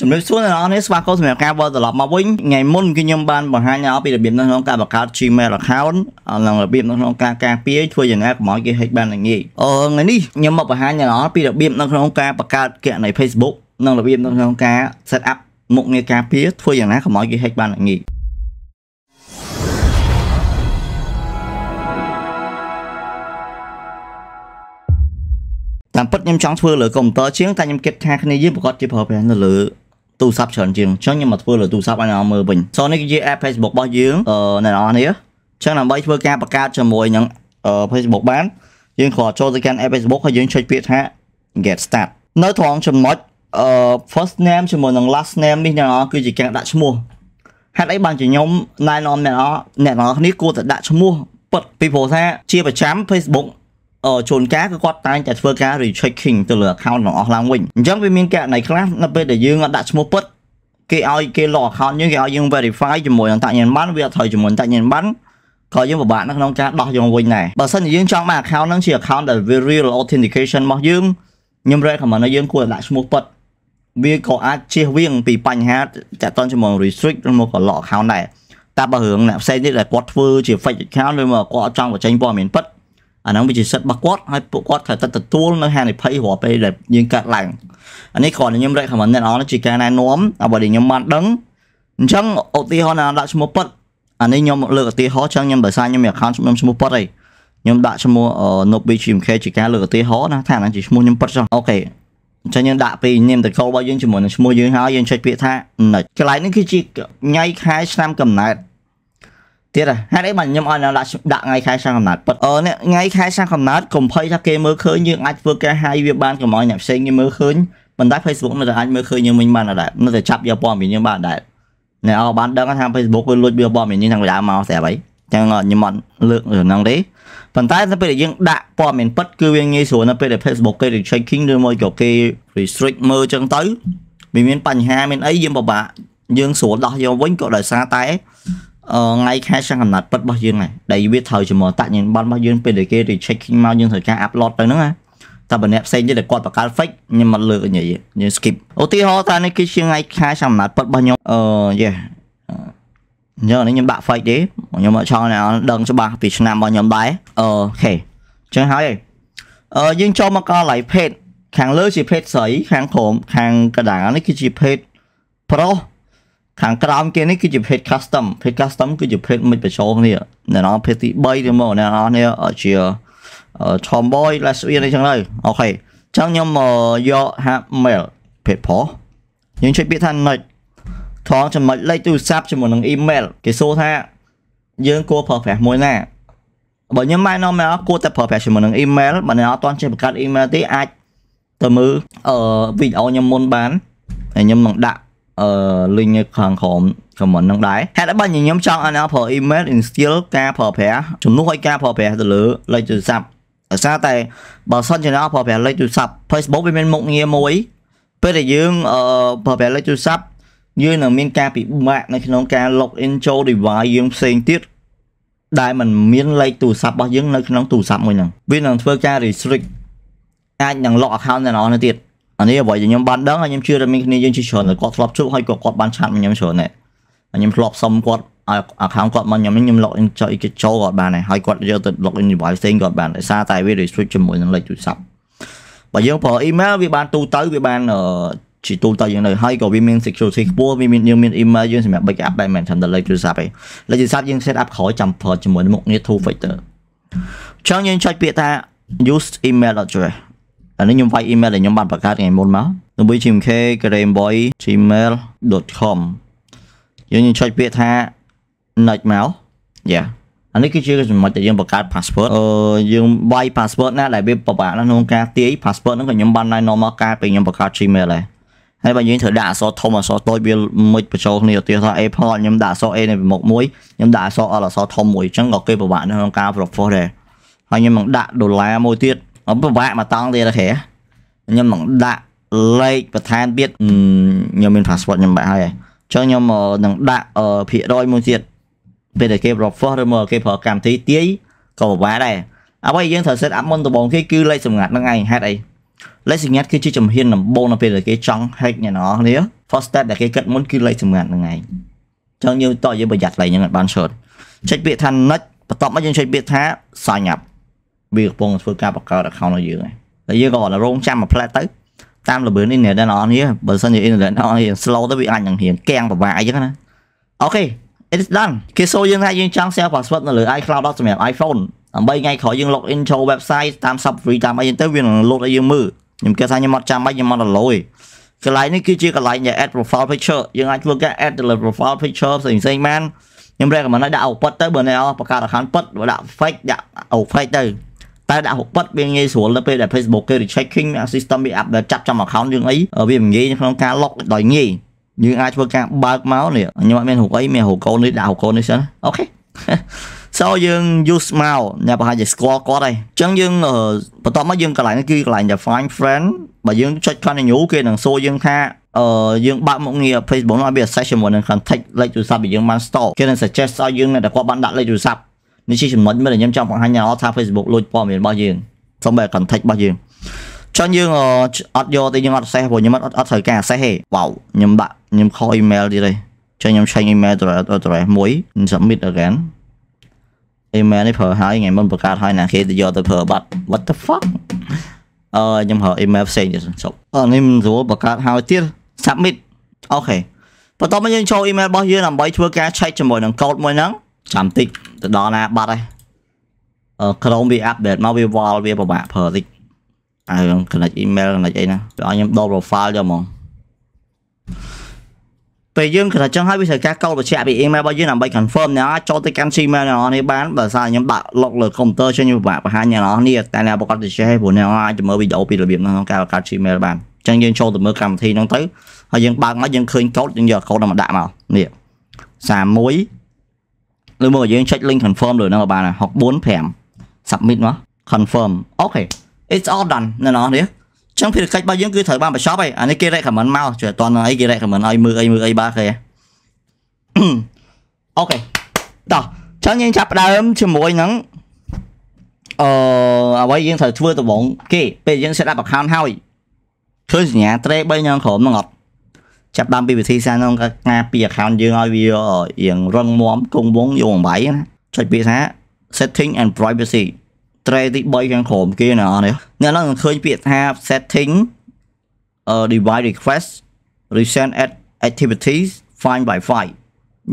ជំរាបសួរអ្នកនរនេះស្វាគមន៍សម្រាប់ការបោះត្រឡប់មកវិញថ្ងៃមុនគឺខ្ញុំបានបង្ហាញដល់ពីរបៀបនៅក្នុង ការបង្កើត Gmail account និងរបៀបនៅក្នុងការការពារធ្វើយ៉ាងណាកុំឲ្យគេ hack បានងាយអឺថ្ងៃនេះខ្ញុំមកបង្ហាញអ្នកនរពីរបៀបនៅក្នុងការបង្កើតគណនី Facebook និងរបៀបនៅក្នុងការ set up មុខងារការពារធ្វើយ៉ាងណាកុំឲ្យគេ hack បានងាយតាមពិតខ្ញុំចង់ធ្វើលើកុំព្យូទ័រជាងតែខ្ញុំគិតថាគ្នាយើងប្រកាសជាប្រើប្រាស់នៅលើទូរស័ព្ទច្រើនជាងអញ្ចឹងខ្ញុំមកធ្វើលើទូរស័ព្ទឲ្យអ្នកមើលវិញសនេះគឺជា app Facebook របស់យើងអឺអ្នកនរនេះអញ្ចឹងដើម្បីធ្វើការបង្កើតជាមួយនឹង Facebook បានយើងគ្រាន់ចូលទៅកាន់ app Facebook ហើយយើងចុចពាក្យថា get start នៅត្រង់ចំណុចអឺ first name ជាមួយនឹង last name នេះអ្នកនរគឺជាការដាក់ឈ្មោះហេតុអីបានជាខ្ញុំណែនាំអ្នកនរអ្នកនរគ្នាគួរតែដាក់ឈ្មោះពិតពីព្រោះថាជាប្រចាំ Facebook ជួនកាលគឺគាត់តែងតែធ្វើការ rechecking ទៅលើ account របស់អស់ឡើងវិញអញ្ចឹងវាមានករណីខ្លះនៅពេលដែលយើងដាក់ឈ្មោះពិតគេឲ្យគេ log account យើងគេឲ្យយើង verify ជាមួយនឹងតញ្ញាណប័ណ្ណវាអត់ត្រូវជាមួយតញ្ញាណប័ណ្ណក៏យើងពិបាកនៅក្នុងការដោះយកវិញដែរបើសិនជាយើងចង់បាន account ហ្នឹងជា account ដែល real authentication របស់យើងខ្ញុំ recommend ឲ្យយើងគួរដាក់ឈ្មោះពិតវាក៏អាចជៀសវាង ពីបញ្ហាតាក់ទងជាមួយ restrict ឬមកក៏ log account ដែរតែបើរឿងអ្នកផ្សេងទៀតដែលគាត់ធ្វើជា fake account ឬមកគាត់ចង់បញ្ចេញព័ត៌មានពិតអាហ្នឹងវាជាសិទ្ធិរបស់គាត់ហើយពួកគាត់ត្រូវតែទទួលនៅហានិភ័យរាល់ពេលដែលយើងកើតឡើងអានេះគ្រាន់តែខ្ញុំ recommend អ្នកនរជាការណែនាំអ្វីដែលខ្ញុំបានដឹងអញ្ចឹងឧទាហរណ៍ណាដាក់ឈ្មោះពិតអានេះខ្ញុំលើកឧទាហរណ៍ចឹងខ្ញុំដោយសារខ្ញុំមាន account ខ្ញុំឈ្មោះពិតអីខ្ញុំដាក់ឈ្មោះ Nobi GMK ជាការលើកឧទាហរណ៍ណាថាអាហ្នឹងជាឈ្មោះខ្ញុំពិតចុះអូខេអញ្ចឹងយើងដាក់ពី name តកោរបស់យើងជាមួយនឹងឈ្មោះយើងហើយយើងចុចពាក្យថា next កន្លែងនេះគឺជាថ្ងៃខែឆ្នាំកំណើតទៀតហេតុអីបានខ្ញុំអត់ដាក់ដាក់ថ្ងៃខែឆ្នាំកំណត់ប៉ុតអឺនេះថ្ងៃខែឆ្នាំកំណត់កុំភ័យថាគេមើលឃើញយើងអាចធ្វើការហាយវាបានកុំឲ្យអ្នកផ្សេងគេមើលឃើញប៉ុន្តែ Facebook នៅតែអាចមើលឃើញយើងវិញបានដែរនៅតែចាប់យកព័ត៌មានយើងបានដែរអ្នកអោបានដឹងថា Facebook វាលួចវាព័ត៌មានយើងទាំងកណ្ដាលមកស្រាប់ហើយចឹងខ្ញុំអត់លើករឿងហ្នឹងទេប៉ុន្តែនៅពេលដែលយើងដាក់ព័ត៌មានពិតគឺវាងាយស្រួលនៅពេលដែល Facebook គេ checking ឬមកក៏គេ restrict មើលចឹងទៅមានបញ្ហាមានអីយើងពិបាកយើងស្រួលដោះយកវិញក៏ដោយសារតែថ្ងៃខែសង្កណត់ពិតរបស់យើងហ្នឹងដែលវាត្រូវជាមួយតញ្ញាណប័ណ្ណរបស់យើងពេលដែលគេ recheck មកយើងត្រូវការ upload ទៅហ្នឹងណាតែបើអ្នកផ្សេងទៀតដែលគាត់បកកាល់ fake ខ្ញុំមកលើកញ៉ៃខ្ញុំ skip ឧទាហរណ៍ថានេះគឺជាថ្ងៃខែសង្កណត់ពិតរបស់ខ្ញុំអឺយេខ្ញុំនេះខ្ញុំដាក់ fake ទេខ្ញុំអត់ចង់អ្នកដឹងច្បាស់ពីឆ្នាំរបស់ខ្ញុំដែរអូខេចឹងហើយអឺយើងចូលមកកន្លែង page ខាងលើជា page ស្រីខាងក្រោមខាងកណ្ដាលនេះគឺជា page ប្រុសខាងក្រោមគេនេះគឺជា page custom page custom គឺជា page មួយបញ្ចូលគ្នាអ្នកនរ page ទី3ទៅមកអ្នកនរនេះជា tomboy lesbian អីចឹងទៅអូខេចឹងខ្ញុំយក hotmail page ផុសយើងជួយពាក្យថា net ថងចំណុចលេខទូរស័ព្ទជាមួយនឹង email គេសួរថា យើងគួរប្រើប្រាស់មួយណាបើខ្ញុំម៉ែនាំមកគួរតែប្រើប្រាស់ជាមួយនឹង email បើអ្នកអត់ទាន់ចេះបង្កើត email ទេអាចទៅមើលអឺវីដេអូខ្ញុំមុនបានហើយខ្ញុំនឹងដាក់អឺ link នៅខាងក្រោម comment នឹងដែរហេតុអីបានខ្ញុំចង់ឲ្យអ្នកប្រើ email instill ការប្រើប្រាស់ជំនួសឲ្យការប្រើប្រាស់ទៅលើលេខទូរស័ព្ទដោយសារតែបើសិនជាអ្នកប្រើប្រាស់លេខទូរស័ព្ទ Facebook វាមានមុខងារមួយពេលដែលយើងអឺប្រើប្រាស់លេខទូរស័ព្ទយើងនឹងមានការពិបាក នៅក្នុងការ log in ចូល device យើងផ្សេងទៀតដែលมันមានលេខទូរស័ព្ទរបស់យើងនៅក្នុងទូរស័ព្ទមួយហ្នឹងវានឹងធ្វើការ restrict អាចនឹង log account អ្នកនរនោះទៀតអានេះអ្វីដែលខ្ញុំបានដឹងហើយខ្ញុំជឿថាមានគ្នាយើងជាច្រើនគាត់ធ្លាប់ជួបហើយក៏គាត់បានឆាតមកខ្ញុំច្រើនដែរខ្ញុំធ្លាប់សុំគាត់ account គាត់មកខ្ញុំខ្ញុំ login ចុចគេចូលគាត់បានដែរហើយគាត់យកទៅ login device ផ្សេងគាត់បានដោយសារតែវា restrict ជាមួយនឹងលេខទូរស័ព្ទបើយើងប្រើ email វាបានទូទៅវាបានជាទូទៅយ៉ាងនេះហើយក៏វាមាន security ខ្ពស់វាមានយើងមាន email យើងសម្រាប់ backup ដែរមិនចាំតែលេខទូរស័ព្ទឯងលេខទូរស័ព្ទយើង set up ក្រោយចាំប្រើជាមួយនឹងមុខងារ two factor ចឹងយើងចុចពាក្យថា use email address ឥឡូវខ្ញុំវាយ email ដែលខ្ញុំបានបង្កើតថ្ងៃមុនមក www.chimk@gmail.com យើងខ្ញុំចុចពាក្យថា next មកយ៉ាអានេះគឺជាចំណុចដែលយើងបង្កើត password អឺយើងវាយ password ណាដែលវាពិបាកណាស់ក្នុងការទាយ password ហ្នឹងក៏ខ្ញុំបានណែនាំមកកាលពេលខ្ញុំបង្កើត Gmail ដែរហើយបើយើងត្រូវដាក់អក្សរធំអក្សរតូចវាមិនបញ្ចូលគ្នាឧទាហរណ៍ Apple ខ្ញុំដាក់អក្សរ A នៅពីមុខមួយខ្ញុំដាក់អក្សរ L អក្សរធំមួយអញ្ចឹងក៏គេពិបាកនៅក្នុងការប្រព្រឹត្តដែរហើយខ្ញុំនឹងដាក់ដុល្លារមួយទៀតមកពិបាកមកតង់ទៀតអូខេខ្ញុំនឹងដាក់លេខបន្ថែមទៀតខ្ញុំមាន password ខ្ញុំបាក់ហើយចុះខ្ញុំនឹងដាក់ភាគរយមួយទៀតពេលដែលគេប្រហ្វឬមកគេប្រើកម្មវិធីទាយក៏ពិបាកដែរអ្វីយើងត្រូវ set up មុនដំបូងគេគឺលេខសម្ងាត់ហ្នឹងឯងហេតុអីលេខសម្ងាត់គឺជាជំហានដំបូងនៅពេលដែលគេចង់ hack អ្នកនរគ្នា first step ដែលគេគិតមុនគឺលេខសម្ងាត់ហ្នឹងឯងចឹងយើងតោះយើងប្រយ័ត្នលេខហ្នឹងឲ្យបានច្រើនចុចពាក្យថា next បន្ទាប់មកយើងចុចពាក្យថា sign up វាកំពុងធ្វើការបង្កើត account របស់យើងហើយយើងក៏គាត់រងចាំមួយផ្លែទៅតាមលម្អនេះអ្នកទាំងអស់គ្នាបើសិនជា internet អ្នកទាំងអស់គ្នា slow ទៅវាអាចនឹងរៀងកាំងប្រវាយអញ្ចឹងណាអូខេ it's done គេសួរយើងថាយើងចង់ share password នៅលើ iCloud សម្រាប់ iPhone 8ថ្ងៃក្រោយយើង log in ចូល website តាម sub free តាមអីទៅវានឹង load ឲ្យយើងមើលខ្ញុំគិតថាខ្ញុំអត់ចាំបាច់ខ្ញុំមកដល់លុយកន្លែងនេះគឺជាកន្លែងដែល add profile picture យើងអាចធ្វើការ add ទៅលើ profile picture ផ្សេងផ្សេងបានខ្ញុំ recommend ឲ្យដាក់អោប៉ិតទៅបើអ្នកអស់បង្កើត account ប៉ិតដាក់ fake ដាក់អោ fake ទៅតែដាក់របត់វាងាយស្រួលនៅពេលដែល Facebook គេ rechecking system វា update ចាប់ចំ account យើងអីវាមិនងាយក្នុងការ log ដោយងាយយើងអាចធ្វើការបើកមកនេះខ្ញុំអត់មានរូបអីមានរូបកូននេះដាក់រូបកូននេះសិនអូខេ so យើង use មកអ្នកប្រហែលជាស្គាល់គាត់ហើយអញ្ចឹងយើងបន្ទាប់មកយើងកន្លែងនេះគឺកន្លែង define friend បើយើងចុច continue គេនឹងសួរយើងថាអឺយើងបើកមុខងារ Facebook នោះឲ្យវា access ជាមួយនឹង contact លេខទូរស័ព្ទដែលយើងបាន store គេនឹង suggest ឲ្យយើងតែគាត់បានដាក់លេខទូរស័ព្ទនេះជាចំណុចមួយដែលខ្ញុំចង់បង្ហាញឲ្យថា Facebook លួចព័ត៌មានរបស់យើងសូម្បី contact របស់យើងចង់យើងអត់យកទេយើងអត់សេះព្រោះខ្ញុំអត់អត់ត្រូវការសេះទេវ៉ាវខ្ញុំដាក់ខ្ញុំខក email ទៀតទេចុះខ្ញុំឆែក email ទៅ address មួយ submit again email នេះប្រើហើយថ្ងៃមុនបង្កើតហើយណាគេទៅយកទៅប្រើបាត់ what the fuck អឺខ្ញុំប្រើ email ផ្សេងទៀតចុះអឺនេះមិនស្រួលបង្កើតហើយទៀត submit អូខេបន្ទាប់មកយើងចូល email របស់យើងដើម្បីធ្វើការ check ជាមួយនឹង code មួយហ្នឹងចាំតិចទៅដល់ណាបាត់ហើយក្រមវាអាប់ដេតមកវាវល់វាពិបាកប្រើតិចអើ connect email connect អីណាពេលឲ្យខ្ញុំដូរ profile យកហ្មងពេលយើងគាត់ចង់ឲ្យវាត្រូវការកោតបញ្ជាក់ពី email របស់យើងដើម្បី confirm អ្នកចូលទៅកាន់ Gmail អ្នកនេះបានបើសារខ្ញុំដាក់ log លើ computer ចឹងខ្ញុំពិបាកបង្ហាញអ្នកនេះតែអ្នកប្រកាសទៅចេះព្រោះអ្នកអាចមើលវីដេអូពីរបៀបក្នុងការបង្កើត Gmail បានចឹងយើងចូលទៅមើលកម្មវិធីហ្នឹងទៅហើយយើងបើកមកយើងឃើញកោតយើងយកកោតមកដាក់មកនេះ31លើមកយើងចុច link confirm លើហ្នឹងក៏បានដែរ645 submit មក confirm អូខេ it's all done នៅនោះនេះចឹងភារកិច្ចរបស់យើងគឺត្រូវបានបញ្ចប់ហើយអានេះគេ recommend មកជួយអត់តអីគេ recommend ឲ្យមើលអីមើលអីបាទគេអូខេតោះចឹងយើងចាប់ដើមជាមួយនឹងអឺអ្វីយើងត្រូវធ្វើដំបូងគេ ពេលយើង set up account ហើយឃើញសញ្ញា trade 3ញ៉ាំក្រុមហ្នឹងអត់ចាប់ដើមពីវិធីសាស្ត្រក្នុងការពី account យើងឲ្យវារៀងរឹងមាំគង់វង្សយងអង្វៃណាចុចពាក្យថា setting and privacy ត្រេទី3ខាងក្រោមគេណាអស់នេះអ្នកឡើងឃើញពាក្យថា setting device request recent activities find by file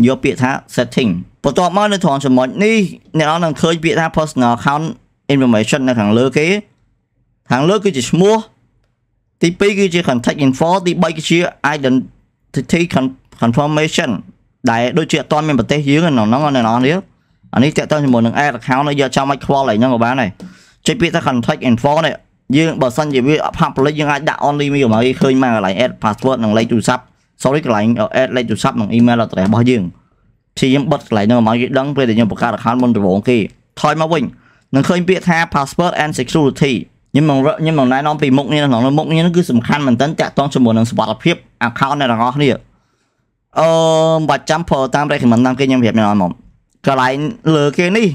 យកពាក្យថា setting បន្ទាប់មកនៅត្រង់ចំណុចនេះអ្នកឡើងឃើញពាក្យថា personal account information នៅខាងលើគេខាងលើគឺជាឈ្មោះទី2គឺជា contact info ទី3គឺជា identity identity confirmation ដែលដូចជាអត់ទាន់មានប្រទេសយើងហ្នឹងហ្នឹងអ្នកនរនេះអានេះតើតើជាមួយនឹង ad account នេះយកចាំមិនខ្វល់អីហ្នឹងក៏បានដែរចុចពាក្យថា contact info នេះយើងបើសិនជាវា public យើងអាចដាក់ only me មកឃើញមកកន្លែង add password និងលេខទូរស័ព្ទ sorry កន្លែង add លេខទូរស័ព្ទនិង email address របស់យើងព្យាយាមបិទកន្លែងហ្នឹងមកគេដឹងពេលដែលយើងបង្កើត account មុនដំបូងគេថយមកវិញនឹងឃើញ ពាក្យថា password and security ខ្ញុំមកខ្ញុំមកណែនាំពីមុខនេះក្នុងមុខនេះគឺសំខាន់មែនទែនតាក់ទងជាមួយនឹងសុវត្ថិភាព account អ្នកទាំងអស់គ្នាអឺមិនបាច់ចាំប្រើតាម recommend តាមគេខ្ញុំប្រាប់អ្នកអរមកកន្លែងលើគេនេះ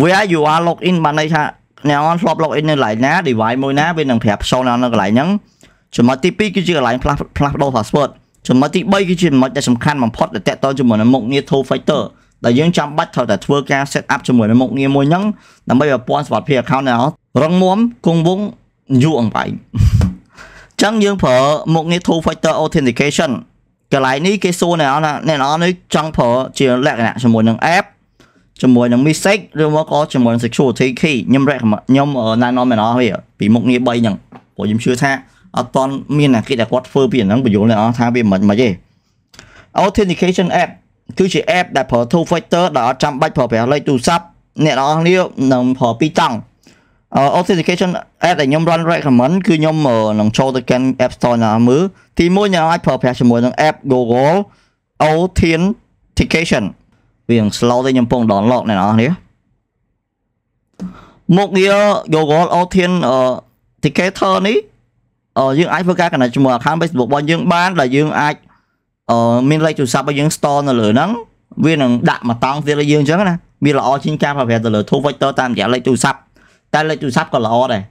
where you are log in បានន័យថាអ្នកអនធ្លាប់ log in នៅកន្លែងណា device មួយណាវានឹងប្រាប់ show នៅកន្លែងហ្នឹងចំណុចទី2គឺជាកន្លែងផ្លាស់ផ្លាស់ប្ដូរ password ចំណុចទី3គឺជាចំណុចដែលសំខាន់បំផុតដែលតកតជាមួយនឹងមុខងារ two factor ដែលយើងចាំបាច់ត្រូវតែធ្វើការ set up ជាមួយនឹងមុខងារមួយហ្នឹងដើម្បីប្រព័ន្ធសុវត្ថិភាព account ណារងមុំគង់វងយូរអង្វែងអញ្ចឹងយើងប្រើមុខងារ two factor authentication កន្លែងនេះគេសួរអ្នកនរអ្នកនរនេះចង់ប្រើជា លក្ខណៈជាមួយនឹង app ជាមួយនឹង message ឬមកក៏ជាមួយនឹង security key ខ្ញុំរកខ្ញុំណែនាំអ្នកនរវាពីមុខងារ3ហ្នឹងព្រោះខ្ញុំជឿថាអត់តន់មានអាគិតដែលគាត់ធ្វើពីហ្នឹងបញ្យល់អ្នកនរថាវាមិនមិនទេ authentication app គឺជា app ដែលប្រើ two factor ដែលអត់ចាំបាច់ប្រើប្រាស់លេខទូរស័ព្ទអ្នកនរនេះនឹងប្រើពីរតង់ authentication app ដែលខ្ញុំ run recommend គឺខ្ញុំនឹងចូលទៅកាន់ App Store ណាមើលទី1ខ្ញុំអាចប្រើប្រាស់ជាមួយនឹង app Google authentication វានឹង slow ទេខ្ញុំកំពុង download អ្នកនរនេះមកងារ Google authenticator នេះយើងអាចធ្វើការ connect ជាមួយ account Facebook របស់យើងបានដែលយើងអាចមានលេខទូរស័ព្ទរបស់យើង store នៅលើហ្នឹងវានឹងដាក់មកតង់ទៀតលើយើងអញ្ចឹងណាវាល្អជាងការប្រើប្រាស់ទៅលើ two factor តាមរយៈលេខទូរស័ព្ទតែលេខទូរស័ព្ទក៏ល្អដែរ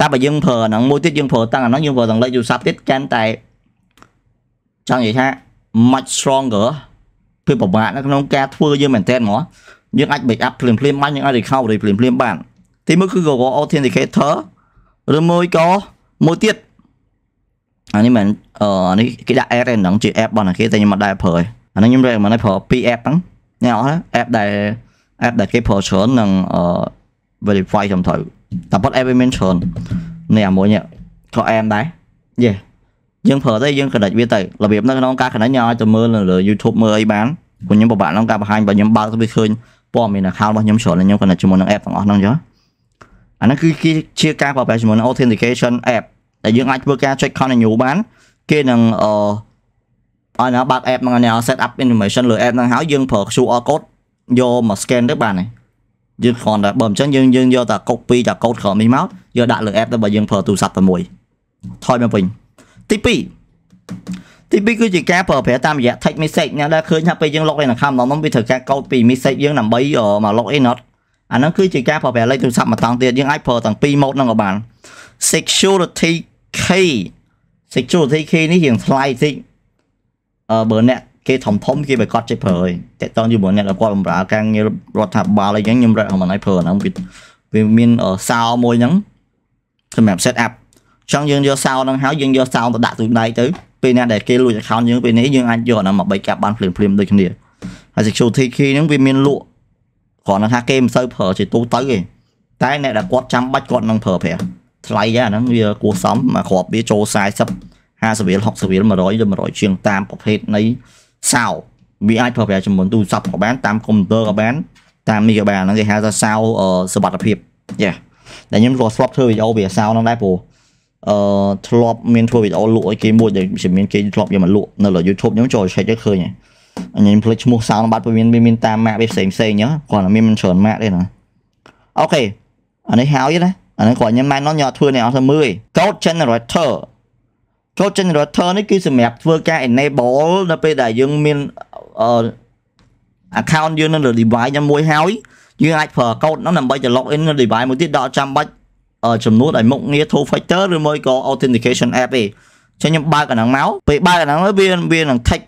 តែបើយើងប្រើហ្នឹងមួយទៀតយើងប្រើតាំងអាហ្នឹងយើងប្រើទាំងលេខទូរស័ព្ទទៀតកាន់តែចង់និយាយថា much stronger ពេលប្រមាថនៅក្នុងការធ្វើយើងមែនតើហ្មងយើងអាច back up ភ្លាមភ្លាមបានយើងអាច recovery ភ្លាមភ្លាមបានទីមួយគឺ Google Authenticator ឬមួយក៏មួយទៀតអានេះមិនអឺនេះគេដាក់ app ហ្នឹងជា app របស់គេតែខ្ញុំអត់ដែរប្រើអានេះខ្ញុំ recommend ឲ្យប្រើ2 app ហ្នឹងអ្នកអស់ app ដែល app ដែលគេប្រើច្រើននឹងអឺ verify ខ្ញុំត្រូវតែប៉ុត app វាមានច្រើននេះអាមួយនេះក៏ app ដែរយេយើងប្រើទៅយើង connect វាទៅរបៀបនៅក្នុងការ connect ខ្ញុំអាចទៅមើលនៅលើ YouTube មើលអីបានព្រោះខ្ញុំពិបាកក្នុងការបង្ហាញបើខ្ញុំបើកទៅវាឃើញព័ត៌មាន account របស់ខ្ញុំច្រើនខ្ញុំ connect ជាមួយនឹង app ទាំងអស់ហ្នឹងចុះអាហ្នឹងគឺជាការប្រើប្រាស់ជាមួយនឹង authentication app ដែលយើងអាចធ្វើការ check continue បានគេនឹងអឺឲ្យណាបើក app ហ្នឹងឲ្យ set up information លើ app ហ្នឹងហើយយើងប្រើ QR code យកមក scan ទៅបានហើយយើងគ្រាន់តែបើមិនចឹងយើងយើងយកតែ copy តែ code ក្រោមនេះមកយកដាក់លើ app ទៅបើយើងប្រើទូរស័ព្ទតែមួយថយមកវិញទី2ទី2គឺជាការប្រើប្រាស់តាមរយៈ text message ណាដែលឃើញថាពេលយើង log in account របស់ខ្ញុំវាត្រូវការ code ពី message យើងដើម្បីមក log in អត់អាហ្នឹងគឺជាការប្រើប្រាស់លេខទូរស័ព្ទមួយតង់ទៀតយើងអាចប្រើទាំងពីរ mode ហ្នឹងក៏បាន security key security key នេះយើងថ្លៃតិចអឺបើអ្នកគេធំធំគេបើកត់ចេះប្រើហើយតេតងជាមួយអ្នកដែលគាត់បម្រើការងាររដ្ឋាភិបាលអីចឹងខ្ញុំរកមិនឲ្យប្រើអាហ្នឹងវាមានសោមួយហ្នឹងសម្រាប់ set up ចឹងយើងយកសោហ្នឹងហើយយើងយកសោទៅដាក់ទូដៃទៅពេលណាដែលគេលួច account យើងពេលនេះយើងអាចយកអាហ្នឹងមកបីកាប់បានភ្លាមភ្លាមដូចគ្នាហើយ security key ហ្នឹងវាមានលក់គ្រាន់តែថាគេមិនសូវប្រើជាទូទៅទេតែអ្នកដែលគាត់ចាំបាច់គាត់នឹងប្រើប្រាស់ថ្លៃដែរអាហ្នឹងវាគួរសមមកគ្រាប់វាចូល40 50រៀល60រៀល100ឬ100ជាងតាមប្រភេទនៃសោវាអាចប្រើប្រាស់ជាមួយទូរស័ព្ទក៏បានតាមកុំព្យូទ័រក៏បានតាមនេះក៏បានហ្នឹងគេហៅថាសោសុវត្ថិភាពយ៉ាតែខ្ញុំក៏ស្វប់ធ្វើវីដេអូវាសោហ្នឹងដែរព្រោះអឺធ្លាប់មានធ្វើវីដេអូលក់ឲ្យគេមួយដែលមានគេធ្លាប់យកមកលក់នៅលើ YouTube ខ្ញុំចូលឆែកទៅឃើញខ្ញុំផ្លេចឈ្មោះសោនបាត់វាមានមានតាមម៉ាកវាផ្សេងផ្សេងអញ្ចឹងគាត់មានមិនច្រើនម៉ាកទេណាអូខេអានេះហើយណាអានេះគាត់ខ្ញុំណែនាំខ្ញុំអត់ធ្វើនេះអត់ធ្វើមើល code generator code generator នេះគឺសម្រាប់ធ្វើការ enable នៅពេលដែលយើងមាន account យើងនៅលើ device ណាមួយហើយយើងអាចប្រើ code នោះដើម្បីទៅ log in នៅ device មួយទៀតដល់ចាំបាច់ចំនួនឲ្យមុខងារ two factor ឬមួយក៏ authentication app ឯងចឹងខ្ញុំបើកអាហ្នឹងមកពេលបើកអាហ្នឹងវាវានឹង text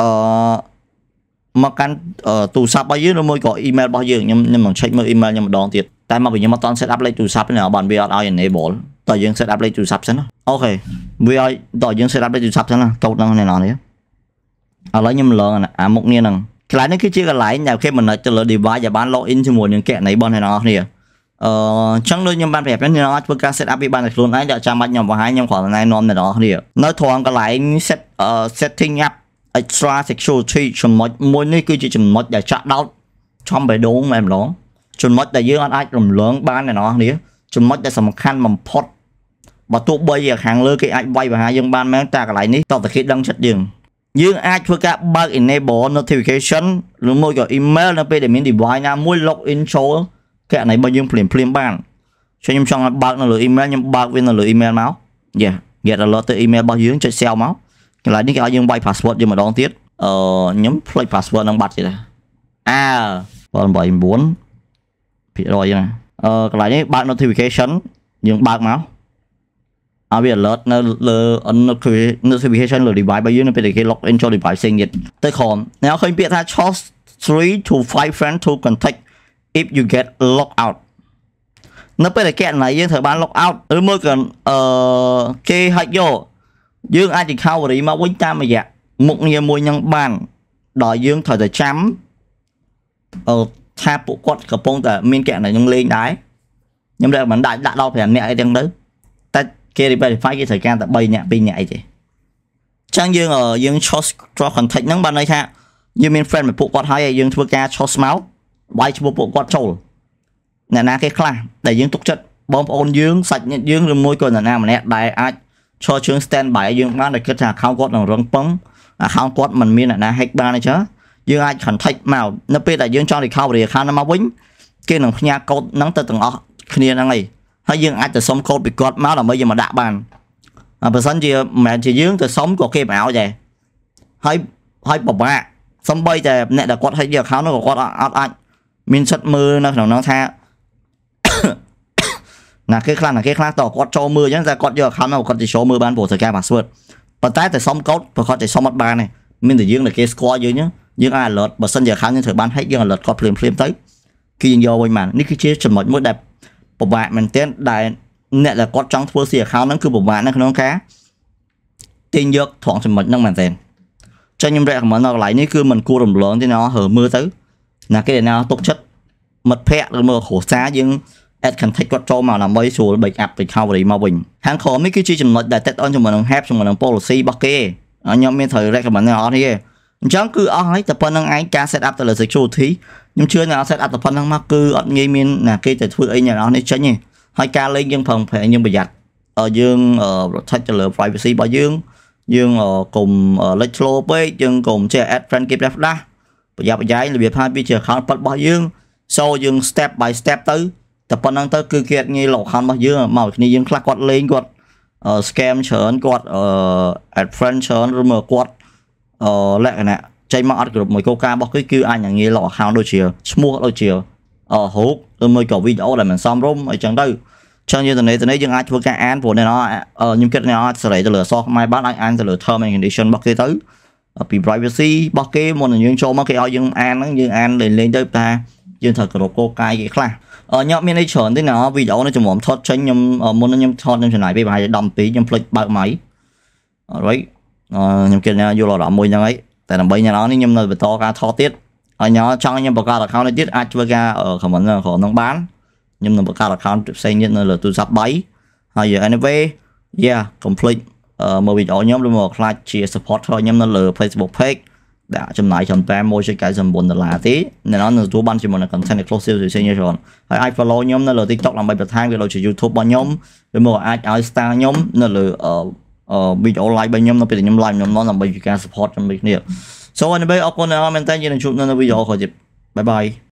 អឺមកកាន់ទូរស័ព្ទរបស់យើងឬមួយក៏ email របស់យើងខ្ញុំខ្ញុំនឹង check មើល email ខ្ញុំម្ដងទៀតតែមកវិញខ្ញុំអត់តន់ set up លេខទូរស័ព្ទណាបងវាអត់ឲ្យ enable តោះយើង set up លេខទូរស័ព្ទសិនណាអូខេវាឲ្យតោះយើង set up លេខទូរស័ព្ទសិនណាកូដហ្នឹងអ្នកនរនេះឥឡូវខ្ញុំលងអាមុខនេះហ្នឹងកន្លែងនេះគឺជាកន្លែងដែលគេ manage ទៅលើ device ឲ្យបាន login ជាមួយនឹងគណនីរបស់អ្នកនរនេះអឺចឹងដូចខ្ញុំបានប្រាប់ខ្ញុំអាចធ្វើការ set up វាបានតែខ្លួនឯងដល់ចាំបាច់ខ្ញុំបង្ហាញខ្ញុំគ្រាន់តែណែនាំអ្នកនរគ្នានៅត្រង់កន្លែង set setting up extra sexuality ចំណុចមួយនេះគឺជាចំណុចដែលចាក់ដោតចំបេះដូងតែម្ដងចំណុចដែលយើងអាចរំលងបានអ្នកនរគ្នាចំណុចដែលសំខាន់បំផុតបើទោះបីខាងលើគេអាចវាយបហាយើងបានមែនតែកន្លែងនេះតើតែគេដឹងចិត្តយើងយើងអាចធ្វើការបើក enable notification ឬមួយក៏ email នៅពេលដែលមាន device ណាមួយ log in ចូលកណីរបស់យើងភ្លាមភ្លាមបានជួយខ្ញុំចង់ឲ្យបើកនៅលើ email ខ្ញុំបើកវានៅលើ email មកយេ get alert ទៅ email របស់យើងចុច sell មកកន្លែងនេះគេឲ្យយើងវាយ password យើងម្ដងទៀតអឺខ្ញុំផ្លេច password នឹងបាត់ទៀតអើ789ភាគរយហ្នឹងអឺកន្លែងនេះបើក notification យើងបើកមកឲ្យវា alert នៅលើ notification លើ device របស់យើងនៅពេលដែលគេ log in ចូល device ផ្សេងទៀតទៅក្រោមអ្នកឃើញពាក្យថា choose 3 to 5 friend to contact if you get log out នៅពេលដែលកណៃយើងត្រូវបាន log out ឬមួយក៏អឺគេ hack យកយើងអាច recovery មកវិញតាមរយៈមុខងារមួយហ្នឹងបានដល់យើងត្រូវតែចាំអឺថាពួកគាត់កំពុងតែមានកណនខ្ញុំលេងដែរខ្ញុំតែមិនដាក់ដាក់ដល់5នាក់អីទាំងទៅតែគេ verify គេត្រូវការតែ3នាក់2នាក់អីទេចឹងយើងយើង choose draw contact ហ្នឹងបានន័យថាយើងមាន friend មួយពួកគាត់ហើយហើយយើងធ្វើការ choose មកបាយឈ្មោះពួកគាត់ចូលអ្នកណាគេខ្លះដែលយើងទុកចិត្តបងប្អូនយើងសាច់ញាតិយើងឬមួយក៏អ្នកណាម្នាក់ដែលអាចឈរជើង stand by យើងបានដែលគិតថា account គាត់នឹងរងពឹង account គាត់មិនមានអ្នកណា hack បានអីចឹងយើងអាច contact មកនៅពេលដែលយើងចង់ recovery account មកវិញគេនឹងផ្ញើកូដហ្នឹងទៅទាំងអស់គ្នាហ្នឹងឯងហើយយើងអាចទៅសុំកូដពីគាត់មកដើម្បីយកមកដាក់បានបើសិនជាមិនមែនជាយើងទៅសុំក៏គេមិនឲ្យដែរហើយហើយពិបាកសំបីតែអ្នកដែលគាត់ hack យក account នោះក៏គាត់អត់អាចមានសិទ្ធមើលនៅក្នុងនោះថាណាគេខ្លះណាគេខ្លះតគាត់ចូលមើលអញ្ចឹងតែគាត់យក account មកគាត់ទៅចូលមើលបានព្រោះត្រូវការ password ប៉ុន្តែតែសុំកូដព្រោះគាត់តែសុំអត់បានទេមានតែយើងតែគេស្គាល់យើងអញ្ចឹងយើងអាច alert បើសិនជា account យើងត្រូវបាន hack យើង alert គាត់ភ្លាមភ្លាមទៅគឺយើងយកវិញបាននេះគឺជាចំណុចមួយដែលពិបាកមែនទែនដែលអ្នកដែលគាត់ចង់ធ្វើ C account ហ្នឹងគឺពិបាកនៅក្នុងការទាញយកត្រង់ចំណុចហ្នឹងមែនទែនចឹងខ្ញុំ recommend នៅកន្លែងនេះគឺមិនគួររំលងទេណាហើមើលទៅណាគេដែលណាទុកចិត្តមិត្តភ័ក្តិឬមើលគ្រួសារយើង add contact គាត់ចូលមកដើម្បីស្រួល backup recovery មកវិញហាង Chrome នេះគឺជាចំណុចដែល tag on ជាមួយនឹង help ជាមួយនឹង policy របស់គេខ្ញុំមានត្រូវ recommend អ្នកនរនេះទេអញ្ចឹងគឺអស់ហើយតែប៉ុណ្្នឹងឯងការ set up ទៅលើ security ខ្ញុំជឿថា set up តែប៉ុណ្្នឹងមកគឺអត់ងាយមានណាគេទៅធ្វើអីអ្នកនរនេះចេញទេហើយការលេងយើងប្រឹងប្រែងយើងប្រយ័ត្នយើងរត់ឆាច់ទៅលើ privacy របស់យើងយើងកុំលេចធ្លោពេកយើងកុំចេះ add friend គេផ្ដាស់ផ្ដាស់ប្រយ័ត្នប្រយែងរបៀបថាវាជា account ប៉ាត់របស់យើង so យើង step by step ទៅតែប៉ុណ្្នឹងទៅគឺគេអត់ងាយលុក account របស់យើងមកគ្នាយើងខ្លះគាត់លេងគាត់ scam ច្រើនគាត់ add friend ច្រើនឬមកគាត់លក្ខណៈចេញមកអត់គ្រប់មួយកលការរបស់គេគឺអាចនឹងងាយលក account ដូចជាឈ្មោះដូចជាអហូបឬមួយក៏វីដេអូដែលមិនសមរម្យអីចឹងទៅចឹងយើងទៅនេះទៅនេះយើងអាចធ្វើការអានព្រោះអ្នកខ្ញុំគិតអ្នកអាចសេរីទៅលើអសខ្មែរបានអាចអានទៅលើ term and condition របស់គេទៅពី privacy របស់គេមុននឹងយើងចូលមកគេឲ្យយើងអានហ្នឹងយើងអានលេងៗទៅថាយើងត្រូវគោរពគោលការណ៍គេខ្លះខ្ញុំមានអីច្រើនទេណាវីដេអូនេះចំមុំថតចេញខ្ញុំមុនខ្ញុំថតខ្ញុំចំណាយពេលប្រហែល10នាទីខ្ញុំភ្លេចបើកម៉ៃ alright ខ្ញុំគិតថាយល់អារម្មណ៍មួយហ្នឹងហើយតែដើម្បីអ្នកនរនេះខ្ញុំនៅបន្តការថតទៀតហើយញ៉ោចង់ខ្ញុំបង្កើត account នេះទៀតអាចធ្វើការ comment ក្នុងហ្នឹងបានខ្ញុំនឹងបង្កើត account ផ្សេងទៀតនៅលើទូរស័ព្ទ3ហើយ anyway yeah complete មើលវីដេអូខ្ញុំឬមកខ្លាចជា supporter ខ្ញុំនៅលើ Facebook page ដែលចំណាយចំតាម1.99ដុល្លារទេអ្នកនរនឹងទទួលបានជាមួយនឹង content exclusive ផ្សេងៗច្រើនហើយអាច follow ខ្ញុំនៅលើ TikTok ដើម្បីបន្ថែមវាដូចជា YouTube របស់ខ្ញុំឬមកអាចឲ្យ star ខ្ញុំនៅលើវីដេអូ live របស់ខ្ញុំនៅពេលខ្ញុំ live ខ្ញុំនោះដើម្បីជាការ support ជាមួយគ្នា So anyway អរគុណអរមែនតើយើងនឹងជួបនៅវីដេអូក្រោយទៀត Bye bye